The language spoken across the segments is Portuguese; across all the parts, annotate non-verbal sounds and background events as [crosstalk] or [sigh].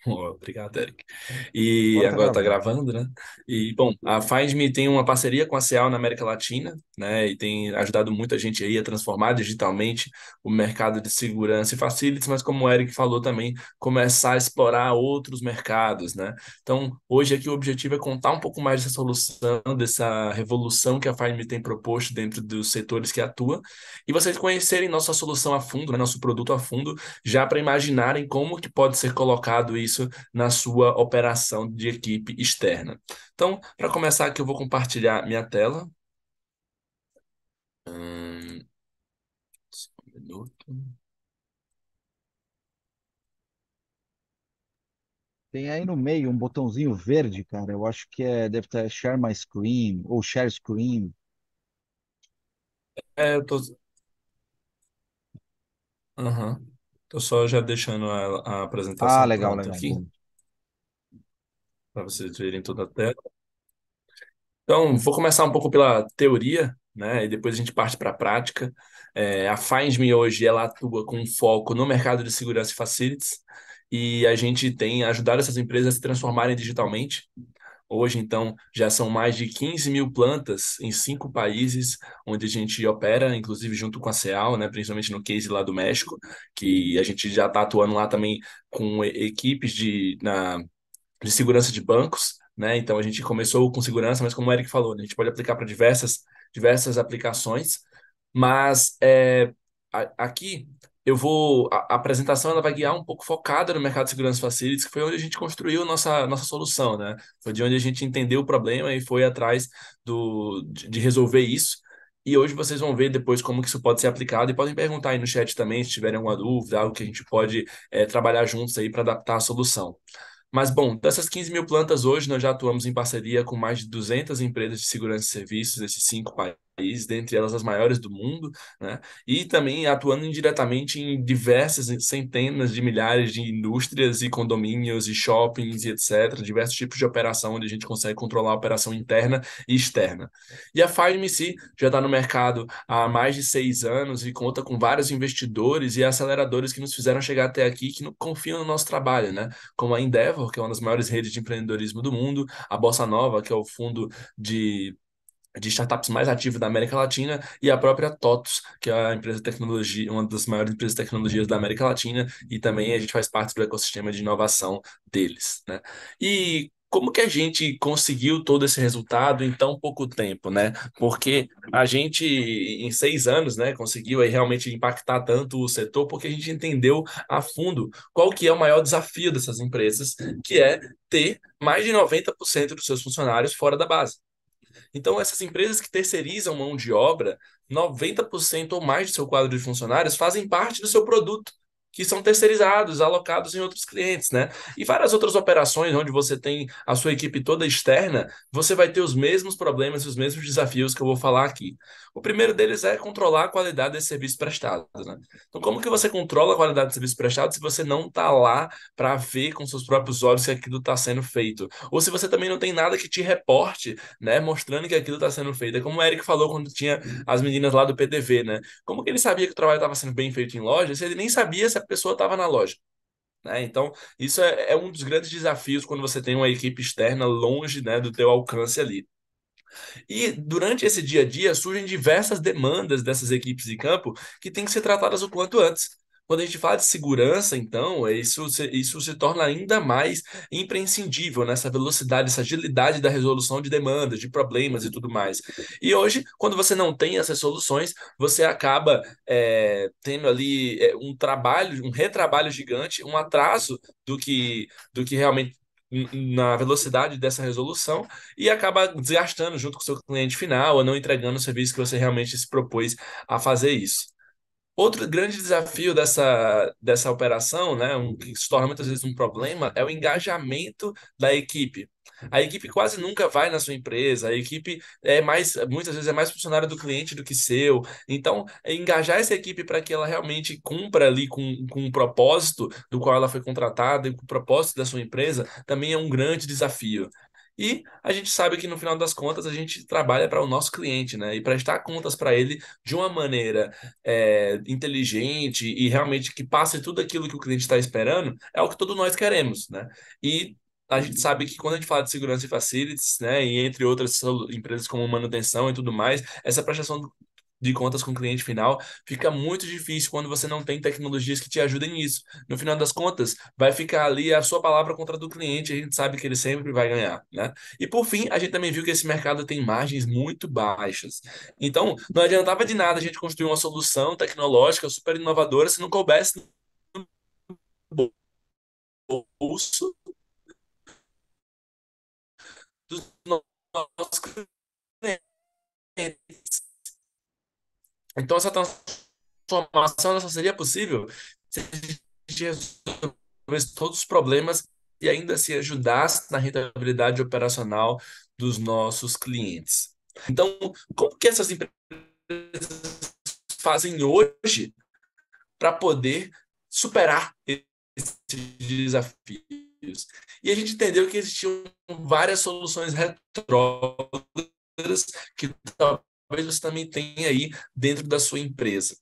[laughs] Obrigado, Eric. E agora está gravando, né? E, bom, a Faz.me tem uma parceria com a CEAL na América Latina, né? E tem ajudado muita gente aí a transformar digitalmente o mercado de segurança e facilities, mas como o Eric falou também, começar a explorar outros mercados, né? Então, hoje aqui o objetivo é contar um pouco mais dessa solução, dessa revolução que a Faz.me tem proposto dentro dos setores que atua, e vocês conhecerem nossa solução a fundo, né? nosso produto a fundo, já para imaginarem como que pode ser colocado isso isso na sua operação de equipe externa. Então, para começar aqui, eu vou compartilhar minha tela. Hum, só um minuto. Tem aí no meio um botãozinho verde, cara. Eu acho que é, deve estar tá Share My Screen ou Share Screen. É, eu tô. Aham. Estou só já deixando a, a apresentação Ah, legal, pronta legal. aqui, para vocês verem toda a tela. Então, vou começar um pouco pela teoria, né? E depois a gente parte para a prática. É, a FindMe hoje ela atua com foco no mercado de segurança e facilities e a gente tem ajudado essas empresas a se transformarem digitalmente. Hoje, então, já são mais de 15 mil plantas em cinco países onde a gente opera, inclusive junto com a CEAL, né, principalmente no case lá do México, que a gente já está atuando lá também com equipes de, na, de segurança de bancos. Né? Então, a gente começou com segurança, mas como o Eric falou, né, a gente pode aplicar para diversas, diversas aplicações. Mas é, aqui eu vou. A, a, apresentação ela vai guiar um pouco focada no mercado de segurança facilities, que foi onde a gente construiu nossa, nossa solução, né? Foi de onde a gente entendeu o problema e foi atrás do, de, de resolver isso. E hoje vocês vão ver depois como que isso pode ser aplicado e podem perguntar aí no chat também se tiverem alguma dúvida, algo que a gente pode é, trabalhar juntos aí para adaptar a solução. Mas, bom, dessas 15 mil plantas hoje, nós já atuamos em parceria com mais de 200 empresas de segurança e serviços desses cinco países país, dentre elas as maiores do mundo, né? e também atuando indiretamente em diversas centenas de milhares de indústrias e condomínios e shoppings e etc., diversos tipos de operação onde a gente consegue controlar a operação interna e externa. E a FiveMC já está no mercado há mais de seis anos e conta com vários investidores e aceleradores que nos fizeram chegar até aqui que confiam no nosso trabalho, né? como a Endeavor, que é uma das maiores redes de empreendedorismo do mundo, a Bossa Nova, que é o fundo de de startups mais ativas da América Latina e a própria TOTOS, que é a empresa de tecnologia, uma das maiores empresas de tecnologias da América Latina, e também a gente faz parte do ecossistema de inovação deles, né? E como que a gente conseguiu todo esse resultado em tão pouco tempo, né? Porque a gente, em seis anos, né, conseguiu aí realmente impactar tanto o setor, porque a gente entendeu a fundo qual que é o maior desafio dessas empresas, que é ter mais de 90% dos seus funcionários fora da base. Então, essas empresas que terceirizam mão de obra, 90% ou mais do seu quadro de funcionários fazem parte do seu produto que são terceirizados, alocados em outros clientes, né? E várias outras operações onde você tem a sua equipe toda externa, você vai ter os mesmos problemas, e os mesmos desafios que eu vou falar aqui. O primeiro deles é controlar a qualidade desse serviço prestado, né? Então, como que você controla a qualidade do serviço prestado se você não está lá para ver com seus próprios olhos que aquilo está sendo feito? Ou se você também não tem nada que te reporte, né, mostrando que aquilo está sendo feito? É como o Eric falou quando tinha as meninas lá do PDV, né? Como que ele sabia que o trabalho estava sendo bem feito em loja se ele nem sabia se essa pessoa estava na loja. Né? Então, isso é, é, um dos grandes desafios quando você tem uma equipe externa longe né, do teu alcance ali. E durante esse dia a dia surgem diversas demandas dessas equipes de campo que têm que ser tratadas o quanto antes. Quando a gente fala de segurança, então, é isso, isso se torna ainda mais imprescindível nessa né? velocidade, essa agilidade da resolução de demandas, de problemas e tudo mais. E hoje, quando você não tem essas soluções, você acaba é, tendo ali é, um trabalho, um retrabalho gigante, um atraso do que, do que realmente na velocidade dessa resolução e acaba desgastando junto com o seu cliente final ou não entregando o serviço que você realmente se propôs a fazer isso. Outro grande desafio dessa, dessa operação, né, um, que se torna muitas vezes um problema, é o engajamento da equipe. A equipe quase nunca vai na sua empresa, a equipe é mais, muitas vezes é mais funcionária do cliente do que seu. Então, é engajar essa equipe para que ela realmente cumpra ali com, com o propósito do qual ela foi contratada e com o propósito da sua empresa também é um grande desafio. E a gente sabe que no final das contas a gente trabalha para o nosso cliente, né? E prestar contas para ele de uma maneira é, inteligente e realmente que passe tudo aquilo que o cliente está esperando é o que todos nós queremos, né? E a gente uhum. sabe que quando a gente fala de segurança e facilities, né, e entre outras empresas como manutenção e tudo mais, essa prestação de contas com o cliente final, fica muito difícil quando você não tem tecnologias que te ajudem nisso. No final das contas, vai ficar ali a sua palavra contra a do cliente, a gente sabe que ele sempre vai ganhar, né? E por fim, a gente também viu que esse mercado tem margens muito baixas. Então, não adiantava de nada a gente construir uma solução tecnológica super inovadora se não coubesse no bolso dos nossos clientes. Então, essa transformação só seria possível se a gente resolvesse todos os problemas e ainda se assim ajudasse na rentabilidade operacional dos nossos clientes. Então, como que essas empresas fazem hoje para poder superar esses desafios? E a gente entendeu que existiam várias soluções retrógradas que talvez você também tenha aí dentro da sua empresa.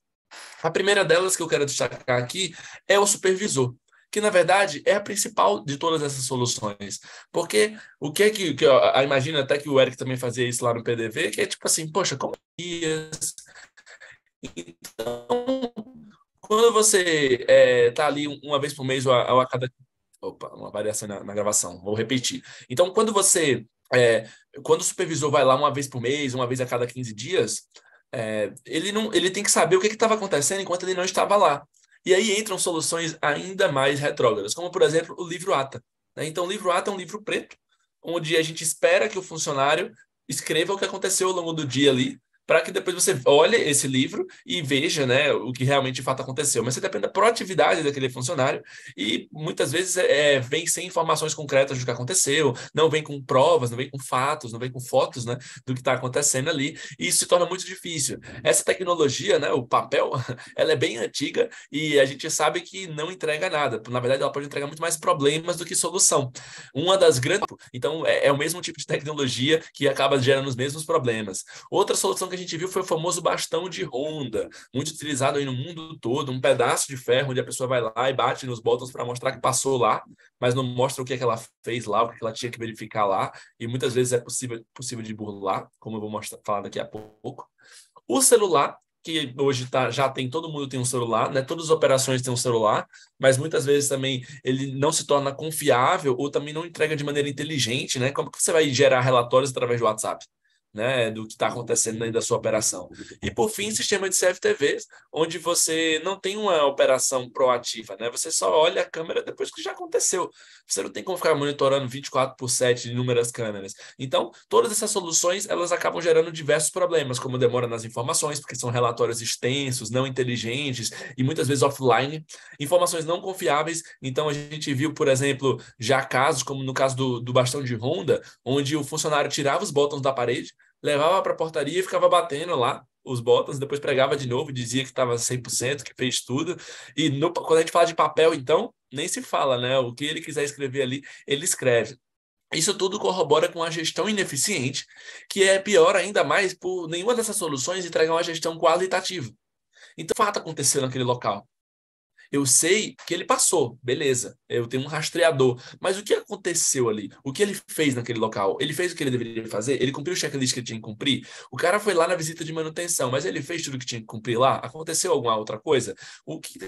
A primeira delas que eu quero destacar aqui é o supervisor, que na verdade é a principal de todas essas soluções. Porque o que é que, que eu imagino até que o Eric também fazia isso lá no PDV, que é tipo assim, poxa, como Então, quando você está é, tá ali uma vez por mês ou a, ou a cada Opa, uma variação na, na, gravação, vou repetir. Então, quando você é, quando o supervisor vai lá uma vez por mês, uma vez a cada 15 dias, é, ele, não, ele tem que saber o que estava acontecendo enquanto ele não estava lá. E aí entram soluções ainda mais retrógradas, como, por exemplo, o livro ATA. Né? Então, o livro ATA é um livro preto, onde a gente espera que o funcionário escreva o que aconteceu ao longo do dia ali, para que depois você olhe esse livro e veja né, o que realmente de fato aconteceu. Mas você depende da proatividade daquele funcionário e muitas vezes é, é vem sem informações concretas do que aconteceu, não vem com provas, não vem com fatos, não vem com fotos né, do que está acontecendo ali, e isso se torna muito difícil. Essa tecnologia, né, o papel, [laughs] ela é bem antiga e a gente sabe que não entrega nada. Na verdade, ela pode entregar muito mais problemas do que solução. Uma das grandes. Então, é, é o mesmo tipo de tecnologia que acaba gerando os mesmos problemas. Outra solução que gente viu foi o famoso bastão de ronda, muito utilizado aí no mundo todo, um pedaço de ferro onde a pessoa vai lá e bate nos botões para mostrar que passou lá, mas não mostra o que, é que ela fez lá, o que, é que ela tinha que verificar lá, e muitas vezes é possível, possível de burlar, como eu vou mostrar, falar daqui a pouco. O celular, que hoje tá, já tem, todo mundo tem um celular, né? Todas as operações têm um celular, mas muitas vezes também ele não se torna confiável ou também não entrega de maneira inteligente, né? Como que você vai gerar relatórios através do WhatsApp? né, do que está acontecendo dentro da sua operação. E por fim, sistema de CFTVs, onde você não tem uma operação proativa, né? Você só olha a câmera depois que já aconteceu. Você não tem como ficar monitorando 24 por 7 de inúmeras câmeras. Então, todas essas soluções, elas acabam gerando diversos problemas, como demora nas informações, porque são relatórios extensos, não inteligentes e muitas vezes offline, informações não confiáveis. Então, a gente viu, por exemplo, já casos como no caso do, do bastão de Honda, onde o funcionário tirava os botões da parede, levava para a portaria e ficava batendo lá os botões, depois pregava de novo, dizia que estava 100%, que fez tudo. E no, quando a gente fala de papel, então, nem se fala, né? O que ele quiser escrever ali, ele escreve. Isso tudo corrobora com a gestão ineficiente, que é pior ainda mais por nenhuma dessas soluções entregar uma gestão qualitativa. Então, o fato aconteceu naquele local. Eu sei que ele passou, beleza. Eu tenho um rastreador. Mas o que aconteceu ali? O que ele fez naquele local? Ele fez o que ele deveria fazer? Ele cumpriu o checklist que ele tinha que cumprir? O cara foi lá na visita de manutenção, mas ele fez tudo o que tinha que cumprir lá? Aconteceu alguma outra coisa? O que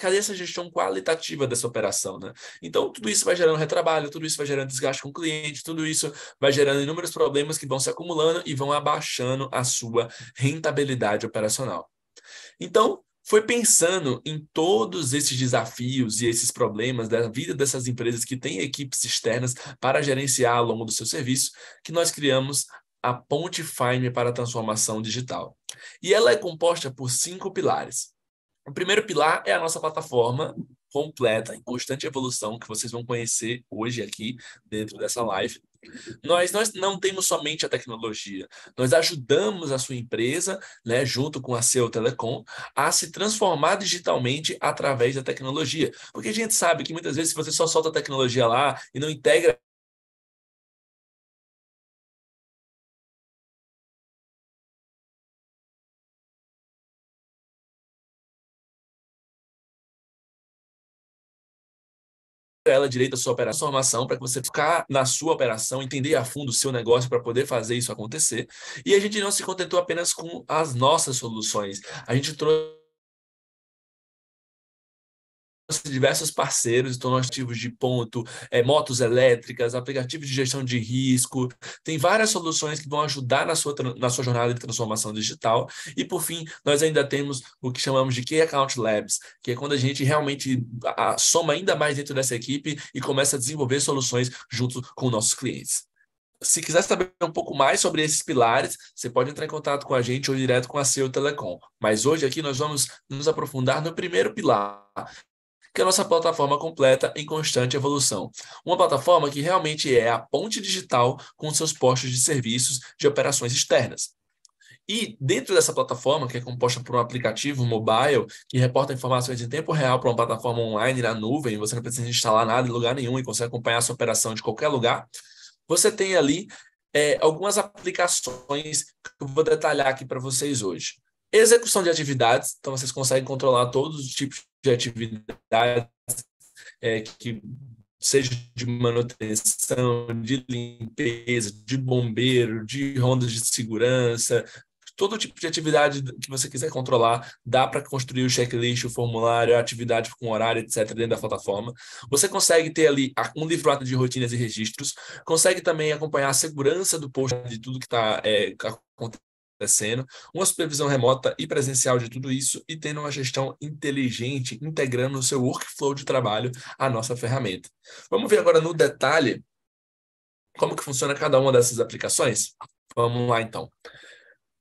cadê essa gestão qualitativa dessa operação, né? Então, tudo isso vai gerando retrabalho, tudo isso vai gerando desgaste com o cliente, tudo isso vai gerando inúmeros problemas que vão se acumulando e vão abaixando a sua rentabilidade operacional. Então, foi pensando em todos esses desafios e esses problemas da vida dessas empresas que têm equipes externas para gerenciar ao longo do seu serviço, que nós criamos a Ponte Fine para a transformação digital. E ela é composta por cinco pilares. O primeiro pilar é a nossa plataforma completa, em constante evolução, que vocês vão conhecer hoje aqui dentro dessa live. Nós, nós não temos somente a tecnologia, nós ajudamos a sua empresa, né, junto com a seu Telecom, a se transformar digitalmente através da tecnologia. Porque a gente sabe que muitas vezes, se você só solta a tecnologia lá e não integra ela é direito a sua operação, é a formação, para que você ficar na sua operação, entender a fundo o seu negócio para poder fazer isso acontecer. E a gente não se contentou apenas com as nossas soluções. A gente trouxe diversos parceiros, então nós ativos de ponto, é, motos elétricas, aplicativos de gestão de risco, tem várias soluções que vão ajudar na sua, na sua jornada de transformação digital. E por fim, nós ainda temos o que chamamos de Key Account Labs, que é quando a gente realmente a, a, soma ainda mais dentro dessa equipe e começa a desenvolver soluções junto com nossos clientes. Se quiser saber um pouco mais sobre esses pilares, você pode entrar em contato com a gente ou direto com a CEO Telecom. Mas hoje aqui nós vamos nos aprofundar no primeiro pilar, que a nossa plataforma completa em constante evolução. Uma plataforma que realmente é a ponte digital com seus postos de serviços de operações externas. E dentro dessa plataforma, que é composta por um aplicativo mobile, que reporta informações em tempo real para uma plataforma online na nuvem, você não precisa instalar nada em lugar nenhum e consegue acompanhar a sua operação de qualquer lugar, você tem ali é, algumas aplicações que eu vou detalhar aqui para vocês hoje. Execução de atividades, então vocês conseguem controlar todos os tipos de atividades é, que seja de manutenção, de limpeza, de bombeiro, de rondas de segurança, todo tipo de atividade que você quiser controlar, dá para construir o checklist, o formulário, a atividade com horário, etc., dentro da plataforma. Você consegue ter ali um livro de rotinas e registros, consegue também acompanhar a segurança do post de tudo que está é, acontecendo acontecendo, uma supervisão remota e presencial de tudo isso e tendo uma gestão inteligente, integrando o seu workflow de trabalho à nossa ferramenta. Vamos ver agora no detalhe como que funciona cada uma dessas aplicações? Vamos lá então.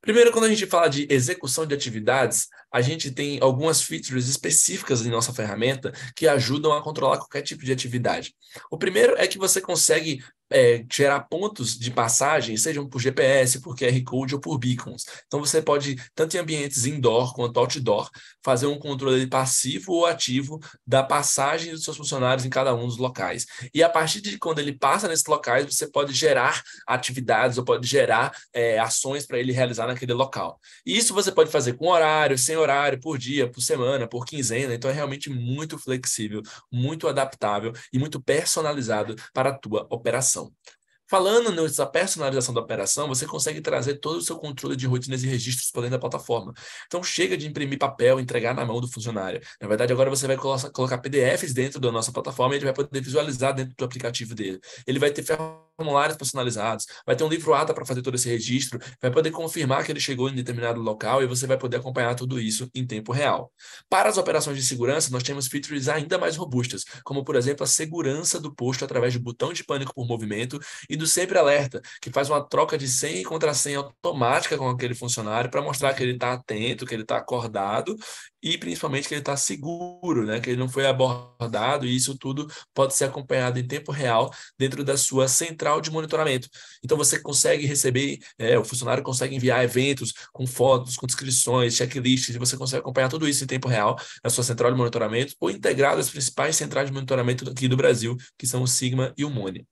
Primeiro, quando a gente fala de execução de atividades, a gente tem algumas features específicas em nossa ferramenta que ajudam a controlar qualquer tipo de atividade. O primeiro é que você consegue é, gerar pontos de passagem, sejam por GPS, por QR Code ou por beacons. Então você pode, tanto em ambientes indoor quanto outdoor, fazer um controle passivo ou ativo da passagem dos seus funcionários em cada um dos locais. E a partir de quando ele passa nesses locais, você pode gerar atividades ou pode gerar é, ações para ele realizar naquele local. E isso você pode fazer com horário, sem horário, por dia, por semana, por quinzena. Então é realmente muito flexível, muito adaptável e muito personalizado para a tua operação operação. Falando nessa personalização da operação, você consegue trazer todo o seu controle de rotinas e registros para dentro da plataforma. Então, chega de imprimir papel, entregar na mão do funcionário. Na verdade, agora você vai colocar PDFs dentro da nossa plataforma e ele vai poder visualizar dentro do aplicativo dele. Ele vai ter ferramentas formulários personalizados, vai ter um livro ATA para fazer todo esse registro, vai poder confirmar que ele chegou em determinado local e você vai poder acompanhar tudo isso em tempo real. Para as operações de segurança, nós temos features ainda mais robustas, como por exemplo a segurança do posto através do botão de pânico por movimento e do sempre alerta, que faz uma troca de senha e contrassenha automática com aquele funcionário para mostrar que ele está atento, que ele está acordado e principalmente que ele está seguro, né? que ele não foi abordado, e isso tudo pode ser acompanhado em tempo real dentro da sua central de monitoramento. Então você consegue receber, é, o funcionário consegue enviar eventos com fotos, com descrições, checklists, e você consegue acompanhar tudo isso em tempo real na sua central de monitoramento ou integrado às principais centrais de monitoramento aqui do Brasil, que são o Sigma e o Mone.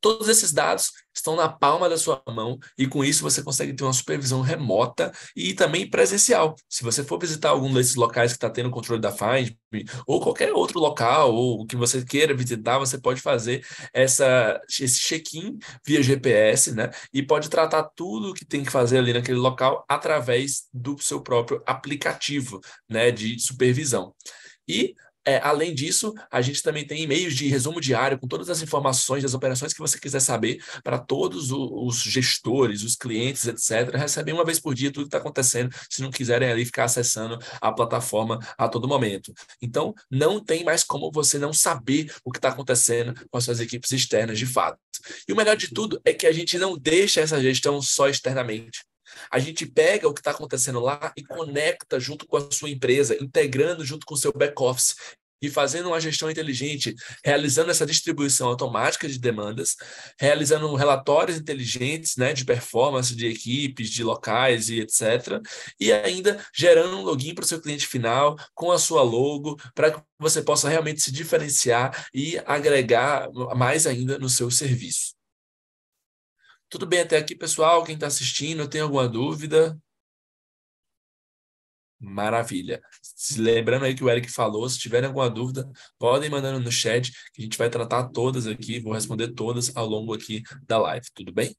Todos esses dados estão na palma da sua mão e com isso você consegue ter uma supervisão remota e também presencial. Se você for visitar algum desses locais que está tendo controle da Find ou qualquer outro local ou que você queira visitar, você pode fazer essa, esse check-in via GPS, né? E pode tratar tudo o que tem que fazer ali naquele local através do seu próprio aplicativo, né, de supervisão. E é, além disso, a gente também tem e-mails de resumo diário com todas as informações das operações que você quiser saber para todos os gestores, os clientes, etc. Recebem uma vez por dia tudo que está acontecendo, se não quiserem ali ficar acessando a plataforma a todo momento. Então, não tem mais como você não saber o que está acontecendo com as suas equipes externas de fato. E o melhor de tudo é que a gente não deixa essa gestão só externamente. A gente pega o que está acontecendo lá e conecta junto com a sua empresa, integrando junto com o seu back-office e fazendo uma gestão inteligente, realizando essa distribuição automática de demandas, realizando relatórios inteligentes né, de performance de equipes, de locais e etc. E ainda gerando um login para o seu cliente final com a sua logo, para que você possa realmente se diferenciar e agregar mais ainda no seu serviço. Tudo bem até aqui, pessoal? Quem está assistindo, tem alguma dúvida? Maravilha. Lembrando aí que o Eric falou, se tiverem alguma dúvida, podem mandar no chat, que a gente vai tratar todas aqui, vou responder todas ao longo aqui da live, tudo bem?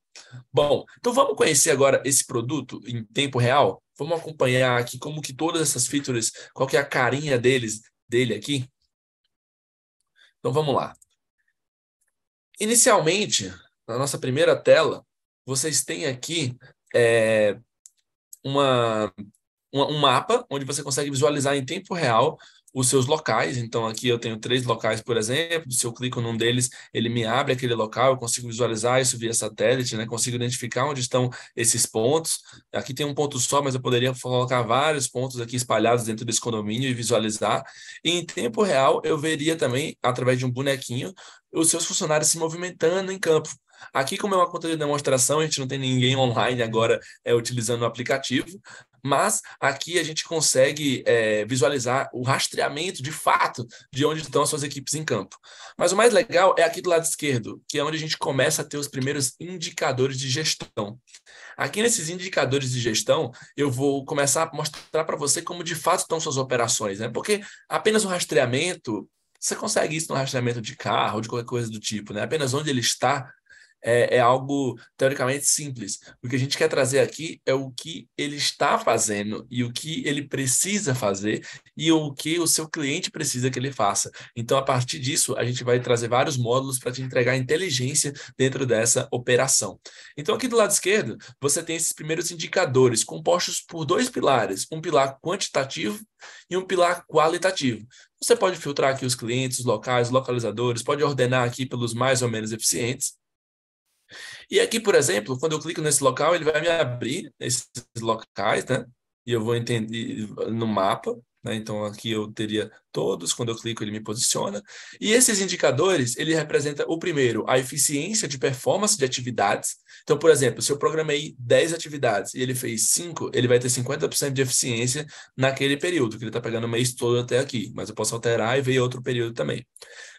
Bom, então vamos conhecer agora esse produto em tempo real? Vamos acompanhar aqui como que todas essas features, qual que é a carinha deles, dele aqui? Então vamos lá. Inicialmente, na nossa primeira tela, vocês têm aqui é, uma, uma, um mapa onde você consegue visualizar em tempo real os seus locais. Então, aqui eu tenho três locais, por exemplo. Se eu clico num deles, ele me abre aquele local, eu consigo visualizar isso via satélite, né? Consigo identificar onde estão esses pontos. Aqui tem um ponto só, mas eu poderia colocar vários pontos aqui espalhados dentro desse condomínio e visualizar. E em tempo real, eu veria também, através de um bonequinho, os seus funcionários se movimentando em campo. Aqui, como é uma conta de demonstração, a gente não tem ninguém online agora é, utilizando o aplicativo, mas aqui a gente consegue é, visualizar o rastreamento de fato de onde estão as suas equipes em campo. Mas o mais legal é aqui do lado esquerdo, que é onde a gente começa a ter os primeiros indicadores de gestão. Aqui nesses indicadores de gestão, eu vou começar a mostrar para você como de fato estão suas operações, né? Porque apenas o rastreamento você consegue isso no rastreamento de carro, de qualquer coisa do tipo, né? Apenas onde ele está é, é algo teoricamente simples. O que a gente quer trazer aqui é o que ele está fazendo e o que ele precisa fazer e o que o seu cliente precisa que ele faça. Então, a partir disso, a gente vai trazer vários módulos para te entregar inteligência dentro dessa operação. Então, aqui do lado esquerdo, você tem esses primeiros indicadores compostos por dois pilares: um pilar quantitativo e um pilar qualitativo. Você pode filtrar aqui os clientes, os locais, localizadores, pode ordenar aqui pelos mais ou menos eficientes. E aqui, por exemplo, quando eu clico nesse local, ele vai me abrir esses locais, né? E eu vou entender no mapa, né? Então aqui eu teria todos, quando eu clico ele me posiciona. E esses indicadores, ele representa o primeiro, a eficiência de performance de atividades. Então, por exemplo, se eu programei 10 atividades e ele fez 5, ele vai ter 50% de eficiência naquele período, que ele está pegando o mês todo até aqui, mas eu posso alterar e ver outro período também.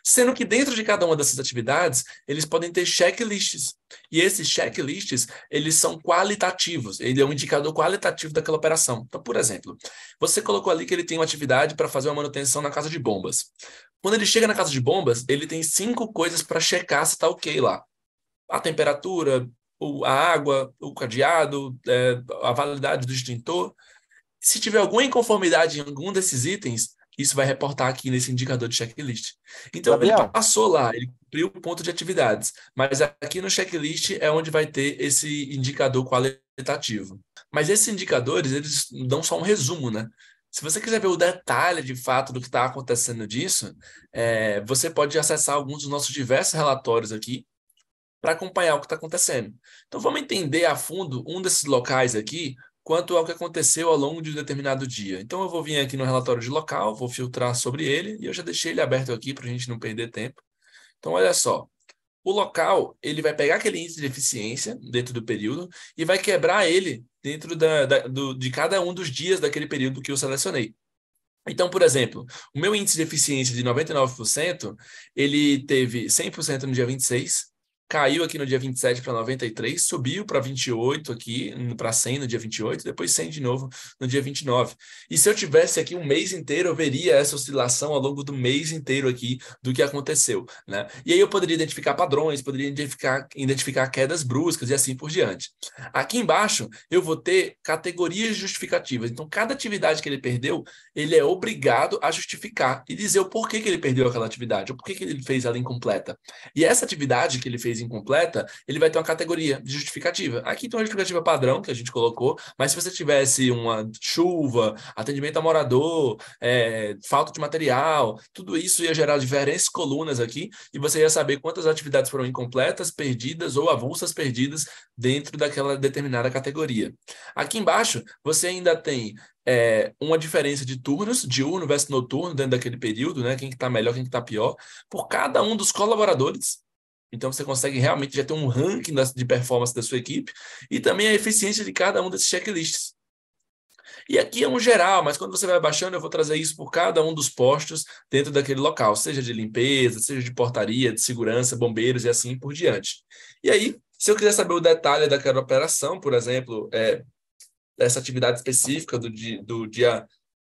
Sendo que dentro de cada uma dessas atividades, eles podem ter checklists. E esses checklists, eles são qualitativos. Ele é um indicador qualitativo daquela operação. Então, por exemplo, você colocou ali que ele tem uma atividade para fazer uma manutenção na casa de bombas. Quando ele chega na casa de bombas, ele tem cinco coisas para checar se está ok lá. A temperatura, a água, o cadeado, é, a validade do extintor. Se tiver alguma inconformidade em algum desses itens, isso vai reportar aqui nesse indicador de checklist. Então, Gabriel. ele passou lá, ele cumpriu o ponto de atividades, mas aqui no checklist é onde vai ter esse indicador qualitativo. Mas esses indicadores, eles dão só um resumo, né? Se você quiser ver o detalhe de fato do que está acontecendo disso, é, você pode acessar alguns dos nossos diversos relatórios aqui para acompanhar o que está acontecendo. Então vamos entender a fundo um desses locais aqui quanto ao que aconteceu ao longo de um determinado dia. Então, eu vou vir aqui no relatório de local, vou filtrar sobre ele, e eu já deixei ele aberto aqui para a gente não perder tempo. Então, olha só. O local, ele vai pegar aquele índice de eficiência dentro do período e vai quebrar ele dentro da, da do, de cada um dos dias daquele período que eu selecionei. Então, por exemplo, o meu índice de eficiência de 99%, ele teve 100% no dia 26, caiu aqui no dia 27 para 93, subiu para 28 aqui, hum, para 100 no dia 28, depois 100 de novo no dia 29. E se eu tivesse aqui um mês inteiro, eu veria essa oscilação ao longo do mês inteiro aqui do que aconteceu, né? E aí eu poderia identificar padrões, poderia identificar, identificar quedas bruscas e assim por diante. Aqui embaixo eu vou ter categorias justificativas. Então cada atividade que ele perdeu, ele é obrigado a justificar e dizer o porquê que ele perdeu aquela atividade, o porquê que ele fez ela incompleta. E essa atividade que ele fez incompleta, ele vai ter uma categoria de justificativa. Aqui tem uma justificativa padrão que a gente colocou, mas se você tivesse uma chuva, atendimento a morador, é, falta de material, tudo isso ia gerar diferentes colunas aqui e você ia saber quantas atividades foram incompletas, perdidas ou avulsas perdidas dentro daquela determinada categoria. Aqui embaixo, você ainda tem é, uma diferença de turnos, diurno versus noturno, dentro daquele período, né? Quem está que tá melhor, quem está que tá pior, por cada um dos colaboradores então você consegue realmente já ter um ranking de performance da sua equipe e também a eficiência de cada um desses checklists. E aqui é um geral, mas quando você vai baixando, eu vou trazer isso por cada um dos postos dentro daquele local, seja de limpeza, seja de portaria, de segurança, bombeiros e assim por diante. E aí, se eu quiser saber o detalhe daquela operação, por exemplo, é, dessa atividade específica do, do dia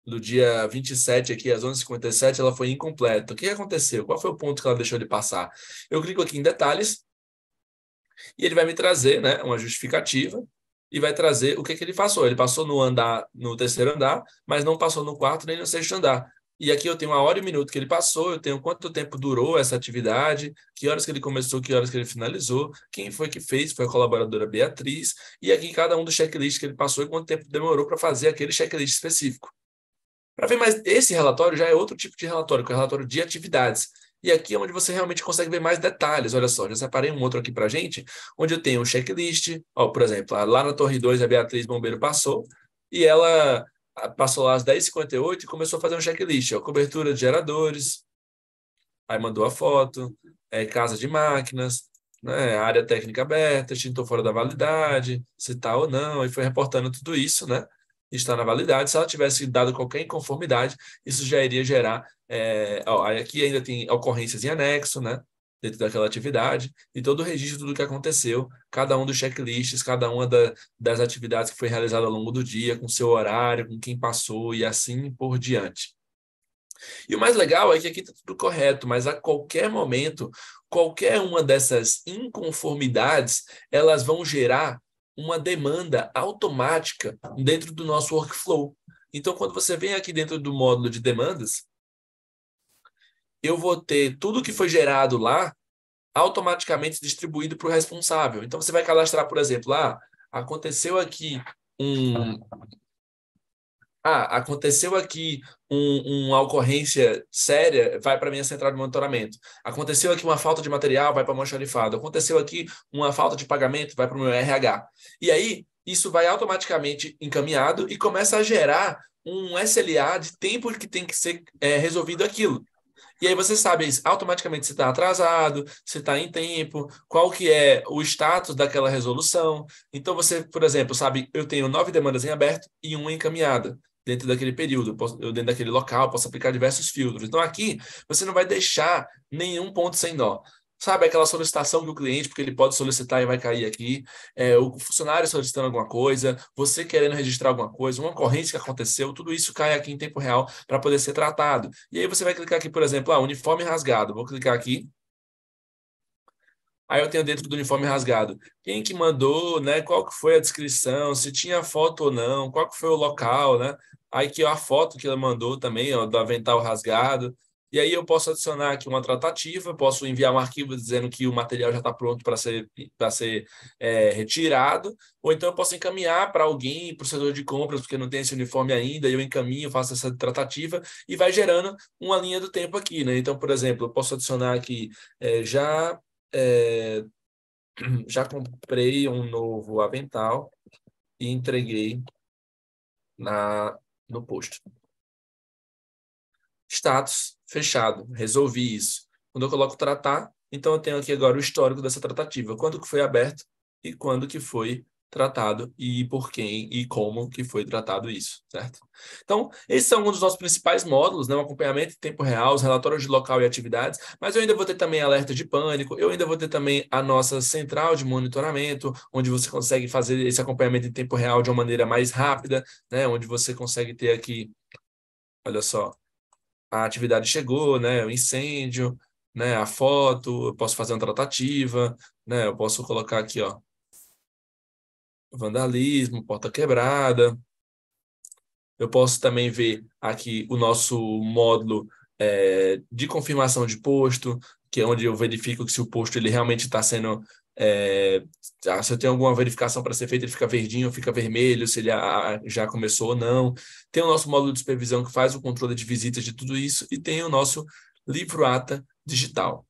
do dia 27 aqui, às 11h57, ela foi incompleta. O que aconteceu? Qual foi o ponto que ela deixou de passar? Eu clico aqui em detalhes e ele vai me trazer né, uma justificativa e vai trazer o que, que ele passou. Ele passou no andar, no terceiro andar, mas não passou no quarto nem no sexto andar. E aqui eu tenho a hora e o minuto que ele passou, eu tenho quanto tempo durou essa atividade, que horas que ele começou, que horas que ele finalizou, quem foi que fez, foi a colaboradora Beatriz, e aqui cada um dos checklists que ele passou e quanto tempo demorou para fazer aquele checklist específico. Para ver mais, esse relatório já é outro tipo de relatório, que é o relatório de atividades. E aqui é onde você realmente consegue ver mais detalhes. Olha só, já separei um outro aqui para gente, onde eu tenho um checklist. Ó, por exemplo, lá na Torre 2, a Beatriz Bombeiro passou e ela passou lá às 10h58 e começou a fazer um checklist. Ó, cobertura de geradores, aí mandou a foto, é, casa de máquinas, né, área técnica aberta, extintor fora da validade, se está ou não, e foi reportando tudo isso, né? está na validade. Se ela tivesse dado qualquer inconformidade, isso já iria gerar. É, ó, aqui ainda tem ocorrências em anexo, né? Dentro daquela atividade, e todo o registro do que aconteceu, cada um dos checklists, cada uma da, das atividades que foi realizada ao longo do dia, com seu horário, com quem passou e assim por diante. E o mais legal é que aqui está tudo correto, mas a qualquer momento, qualquer uma dessas inconformidades, elas vão gerar uma demanda automática dentro do nosso workflow. Então, quando você vem aqui dentro do módulo de demandas, eu vou ter tudo que foi gerado lá automaticamente distribuído para o responsável. Então, você vai cadastrar, por exemplo, lá, ah, aconteceu aqui um, ah, aconteceu aqui um, uma ocorrência séria, vai para a minha central de monitoramento. Aconteceu aqui uma falta de material, vai para o alifado. Aconteceu aqui uma falta de pagamento, vai para o meu RH. E aí, isso vai automaticamente encaminhado e começa a gerar um SLA de tempo que tem que ser é, resolvido aquilo. E aí você sabe automaticamente se está atrasado, se está em tempo, qual que é o status daquela resolução. Então você, por exemplo, sabe, eu tenho nove demandas em aberto e uma encaminhada dentro daquele período, posso, dentro daquele local, posso aplicar diversos filtros. Então aqui você não vai deixar nenhum ponto sem nó. Sabe aquela solicitação que o cliente, porque ele pode solicitar e vai cair aqui, é, o funcionário solicitando alguma coisa, você querendo registrar alguma coisa, uma ocorrência que aconteceu, tudo isso cai aqui em tempo real para poder ser tratado. E aí você vai clicar aqui, por exemplo, ah, uniforme rasgado. Vou clicar aqui, Aí eu tenho dentro do uniforme rasgado. Quem que mandou, né? Qual que foi a descrição? Se tinha foto ou não? Qual que foi o local, né? Aí que a foto que ela mandou também, ó, do avental rasgado. E aí eu posso adicionar aqui uma tratativa, posso enviar um arquivo dizendo que o material já está pronto para ser, pra ser é, retirado, ou então eu posso encaminhar para alguém, para o setor de compras, porque não tem esse uniforme ainda, eu encaminho, faço essa tratativa e vai gerando uma linha do tempo aqui. Né? Então, por exemplo, eu posso adicionar aqui é, já é, [clears throat] já comprei um novo avental e entreguei na, no posto. Status fechado, resolvi isso. Quando eu coloco tratar, então eu tenho aqui agora o histórico dessa tratativa, quando que foi aberto e quando que foi tratado e por quem e como que foi tratado isso, certo? Então, esses são um dos nossos principais módulos, né? o acompanhamento em tempo real, os relatórios de local e atividades, mas eu ainda vou ter também alerta de pânico, eu ainda vou ter também a nossa central de monitoramento, onde você consegue fazer esse acompanhamento em tempo real de uma maneira mais rápida, né? onde você consegue ter aqui, olha só, a atividade chegou, né? o incêndio, né? a foto, eu posso fazer uma tratativa, né? eu posso colocar aqui, ó, vandalismo, porta quebrada. Eu posso também ver aqui o nosso módulo é, de confirmação de posto, que é onde eu verifico que se o posto ele realmente está sendo é, se eu tenho alguma verificação para ser feita, ele fica verdinho, fica vermelho, se ele já começou ou não. Tem o nosso módulo de supervisão que faz o controle de visitas de tudo isso, e tem o nosso livro-ata digital.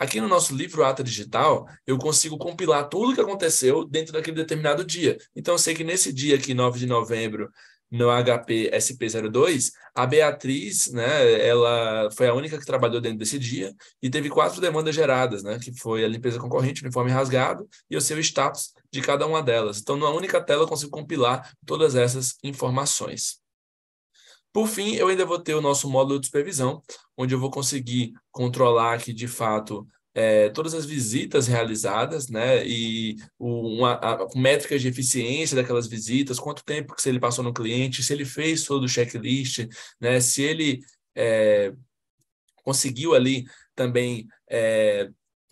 Aqui no nosso livro Ata Digital, eu consigo compilar tudo o que aconteceu dentro daquele determinado dia. Então, eu sei que nesse dia aqui, 9 de novembro, no HP SP02, a Beatriz, né, ela foi a única que trabalhou dentro desse dia e teve quatro demandas geradas, né, que foi a limpeza concorrente, uniforme rasgado e o seu status de cada uma delas. Então, numa única tela, eu consigo compilar todas essas informações. Por fim, eu ainda vou ter o nosso módulo de supervisão, onde eu vou conseguir controlar que, de fato, é, todas as visitas realizadas, né, e o, uma, a, métricas de eficiência daquelas visitas, quanto tempo que ele passou no cliente, se ele fez todo o checklist, né, se ele é, conseguiu ali também é,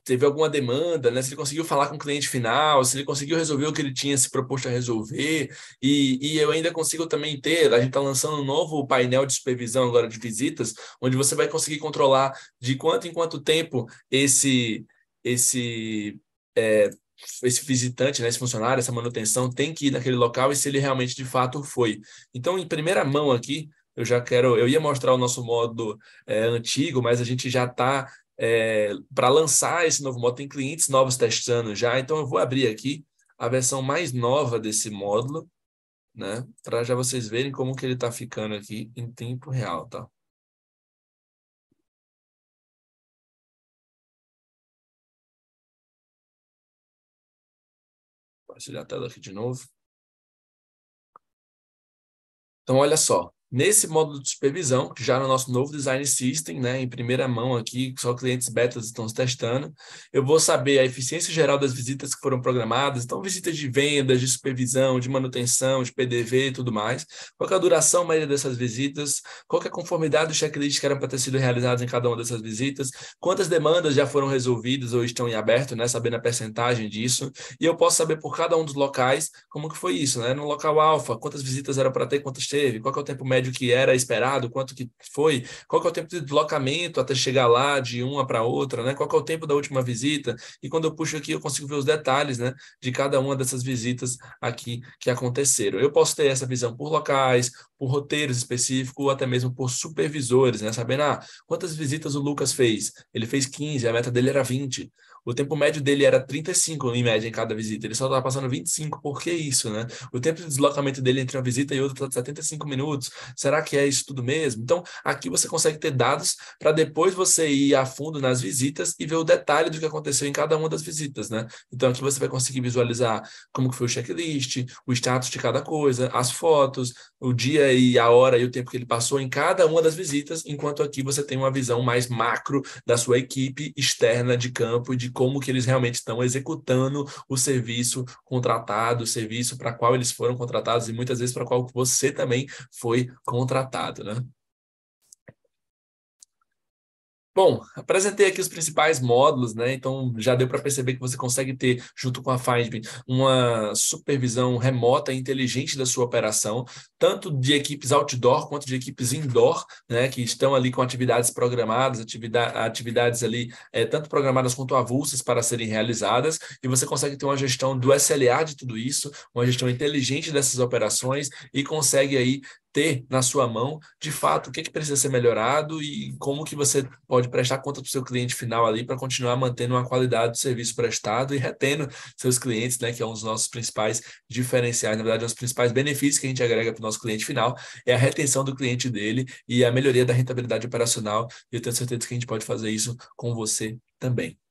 teve alguma demanda, né? Se ele conseguiu falar com o cliente final, se ele conseguiu resolver o que ele tinha se proposto a resolver, e, e eu ainda consigo também ter, a gente está lançando um novo painel de supervisão agora de visitas, onde você vai conseguir controlar de quanto em quanto tempo esse esse é, esse visitante, né, esse funcionário, essa manutenção tem que ir naquele local e se ele realmente de fato foi. Então, em primeira mão aqui, eu já quero, eu ia mostrar o nosso modo é, antigo, mas a gente já está é, para lançar esse novo módulo, tem clientes novos testando já, então eu vou abrir aqui a versão mais nova desse módulo, né? Para já vocês verem como que ele está ficando aqui em tempo real, tá? Compartilhar a tela aqui de novo. Então, olha só. Nesse módulo de supervisão, que já no nosso novo design system, né, em primeira mão aqui, só clientes betas estão se testando, eu vou saber a eficiência geral das visitas que foram programadas, então visitas de vendas, de supervisão, de manutenção, de PDV e tudo mais, qual é a duração média dessas visitas, qual é a conformidade do checklist que era para ter sido realizado em cada uma dessas visitas, quantas demandas já foram resolvidas ou estão em aberto, né, sabendo a percentagem disso, e eu posso saber por cada um dos locais como que foi isso, né, no local alfa, quantas visitas era para ter, quantas teve, qual é o tempo médio médio que era esperado, quanto que foi, qual que é o tempo de deslocamento até chegar lá de uma para outra, né? Qual que é o tempo da última visita? E quando eu puxo aqui, eu consigo ver os detalhes, né, de cada uma dessas visitas aqui que aconteceram. Eu posso ter essa visão por locais, por roteiros específicos, ou até mesmo por supervisores, né? Sabendo, ah, quantas visitas o Lucas fez? Ele fez 15, a meta dele era 20. O tempo médio dele era 35 em média em cada visita. Ele só estava passando 25. Por que isso, né? O tempo de deslocamento dele entre uma visita e outra está de 75 minutos. Será que é isso tudo mesmo? Então, aqui você consegue ter dados para depois você ir a fundo nas visitas e ver o detalhe do que aconteceu em cada uma das visitas, né? Então, aqui você vai conseguir visualizar como que foi o checklist, o status de cada coisa, as fotos, o dia e a hora e o tempo que ele passou em cada uma das visitas, enquanto aqui você tem uma visão mais macro da sua equipe externa de campo e de como que eles realmente estão executando o serviço contratado, o serviço para qual eles foram contratados e muitas vezes para qual você também foi contratado, né? Bom, apresentei aqui os principais módulos, né? Então já deu para perceber que você consegue ter, junto com a Findme, uma supervisão remota e inteligente da sua operação, tanto de equipes outdoor quanto de equipes indoor, né? Que estão ali com atividades programadas, atividade, atividades ali, é, tanto programadas quanto avulsas para serem realizadas, e você consegue ter uma gestão do SLA de tudo isso, uma gestão inteligente dessas operações e consegue aí ter na sua mão, de fato, o que, é que precisa ser melhorado e como que você pode prestar conta para o seu cliente final ali para continuar mantendo uma qualidade do serviço prestado e retendo seus clientes, né, que é um dos nossos principais diferenciais, na verdade, um dos principais benefícios que a gente agrega para o nosso cliente final é a retenção do cliente dele e a melhoria da rentabilidade operacional. E eu tenho certeza que a gente pode fazer isso com você também.